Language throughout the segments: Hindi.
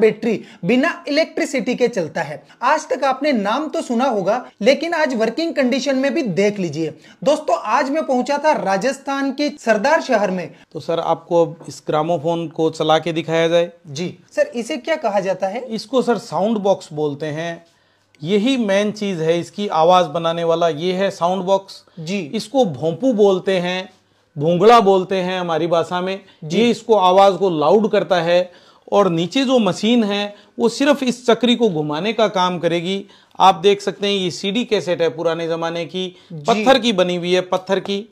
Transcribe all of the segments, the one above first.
बैटरी बिना इलेक्ट्रिसिटी के चलता है आज तक आपने नाम तो सुना होगा लेकिन आज वर्किंग कंडीशन में भी देख लीजिए दोस्तों आज मैं पहुंचा था राजस्थान के सरदार शहर में तो सर आपको अब इस ग्रामोफोन को चला के दिखाया जाए जी सर इसे क्या कहा जाता है इसको सर साउंड बॉक्स बोलते हैं यही मेन चीज है इसकी आवाज बनाने वाला ये है साउंड बॉक्स जी इसको भोंपू बोलते हैं भूंगड़ा बोलते हैं हमारी भाषा में जी इसको आवाज को लाउड करता है और नीचे जो मशीन है वो सिर्फ इस चक्री को घुमाने का काम करेगी आप देख सकते हैं ये सीडी कैसेट है पुराने जमाने की पत्थर की बनी हुई है पत्थर की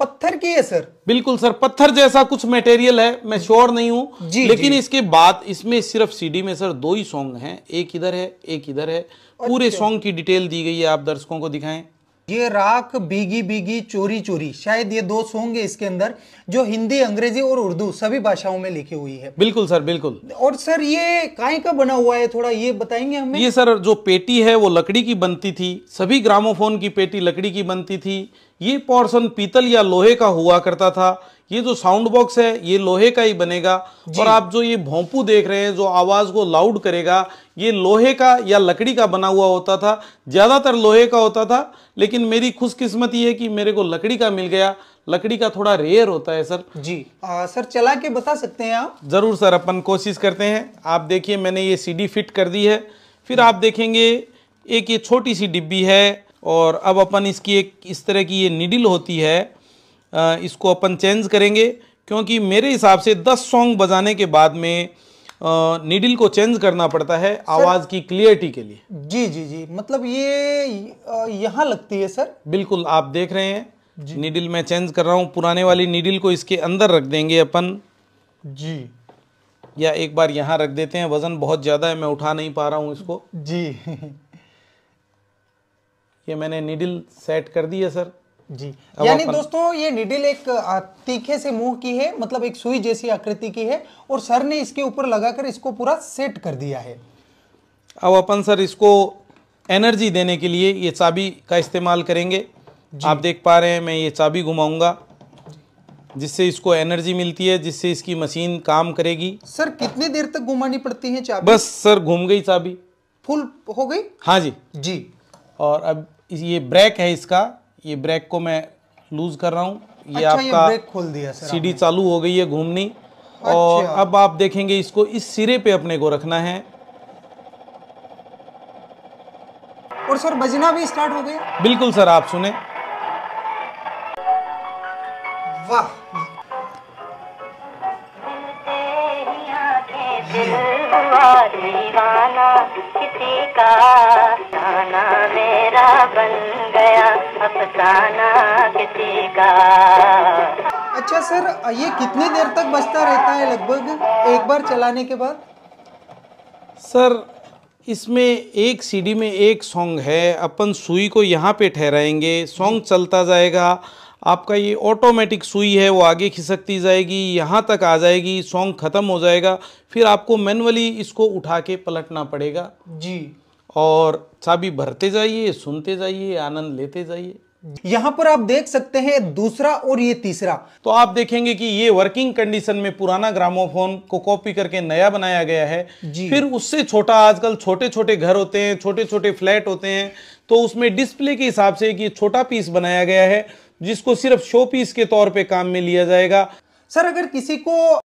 पत्थर की है सर बिल्कुल सर पत्थर जैसा कुछ मटेरियल है मैं श्योर नहीं जी, लेकिन जी। इसके बाद इसमें सिर्फ सीडी में सर दो ही सॉन्ग हैं एक इधर है एक इधर है पूरे सॉन्ग अच्छा। की डिटेल दी गई है आप दर्शकों को दिखाएं ये राख बीगी बीगी चोरी चोरी शायद ये दो होंगे इसके अंदर जो हिंदी अंग्रेजी और उर्दू सभी भाषाओं में लिखी हुई है बिल्कुल सर बिल्कुल और सर ये काय का बना हुआ है थोड़ा ये बताएंगे हमें ये सर जो पेटी है वो लकड़ी की बनती थी सभी ग्रामोफोन की पेटी लकड़ी की बनती थी ये पोर्सन पीतल या लोहे का हुआ करता था ये जो साउंड बॉक्स है ये लोहे का ही बनेगा और आप जो ये भोंपू देख रहे हैं जो आवाज को लाउड करेगा ये लोहे का या लकड़ी का बना हुआ होता था ज्यादातर लोहे का होता था लेकिन मेरी खुशकिस्मती है कि मेरे को लकड़ी का मिल गया लकड़ी का थोड़ा रेयर होता है सर जी आ, सर चला के बता सकते हैं आप जरूर सर अपन कोशिश करते हैं आप देखिए मैंने ये सी फिट कर दी है फिर आप देखेंगे एक ये छोटी सी डिब्बी है और अब अपन इसकी एक इस तरह की ये निडिल होती है इसको अपन चेंज करेंगे क्योंकि मेरे हिसाब से दस सॉन्ग बजाने के बाद में नीडल को चेंज करना पड़ता है आवाज की क्लियरिटी के लिए जी जी जी मतलब ये यहाँ लगती है सर बिल्कुल आप देख रहे हैं नीडल मैं चेंज कर रहा हूँ पुराने वाली नीडल को इसके अंदर रख देंगे अपन जी या एक बार यहाँ रख देते हैं वजन बहुत ज़्यादा है मैं उठा नहीं पा रहा हूँ इसको जी ये मैंने नीडल सेट कर दी है सर जी यानी दोस्तों ये निडिल एक तीखे से मुंह की है मतलब एक सुई जैसी आकृति की है और सर ने इसके ऊपर लगाकर इसको पूरा सेट कर दिया है अब अपन सर इसको एनर्जी देने के लिए ये चाबी का इस्तेमाल करेंगे आप देख पा रहे हैं मैं ये चाबी घुमाऊंगा जिससे इसको एनर्जी मिलती है जिससे इसकी मशीन काम करेगी सर कितने देर तक घुमानी पड़ती है चाबी बस सर घूम गई चाबी फुल हो गई हाँ जी जी और अब ये ब्रेक है इसका ये ब्रेक को मैं लूज कर रहा हूँ ये अच्छा, आपका ये खोल दिया सर सीढ़ी चालू हो गई है घूमनी अच्छा। और अब आप देखेंगे इसको इस सिरे पे अपने को रखना है और सर बजना भी स्टार्ट हो गया बिल्कुल सर आप सुने वाह किसी का मेरा बन अच्छा सर ये कितनी देर तक बजता रहता है लगभग एक बार चलाने के बाद सर इसमें एक सीडी में एक सॉन्ग है अपन सुई को यहाँ पे ठहराएंगे सॉन्ग चलता जाएगा आपका ये ऑटोमेटिक सुई है वो आगे खिसकती जाएगी यहाँ तक आ जाएगी सॉन्ग ख़त्म हो जाएगा फिर आपको मैनुअली इसको उठा के पलटना पड़ेगा जी और चाबी भरते जाइए सुनते जाइए आनंद लेते जाइए यहाँ पर आप देख सकते हैं दूसरा और ये तीसरा तो आप देखेंगे कि ये वर्किंग कंडीशन में पुराना ग्रामोफोन को कॉपी करके नया बनाया गया है जी। फिर उससे छोटा आजकल छोटे छोटे घर होते हैं छोटे छोटे फ्लैट होते हैं तो उसमें डिस्प्ले के हिसाब से ये छोटा पीस बनाया गया है जिसको सिर्फ शो पीस के तौर पर काम में लिया जाएगा सर अगर किसी को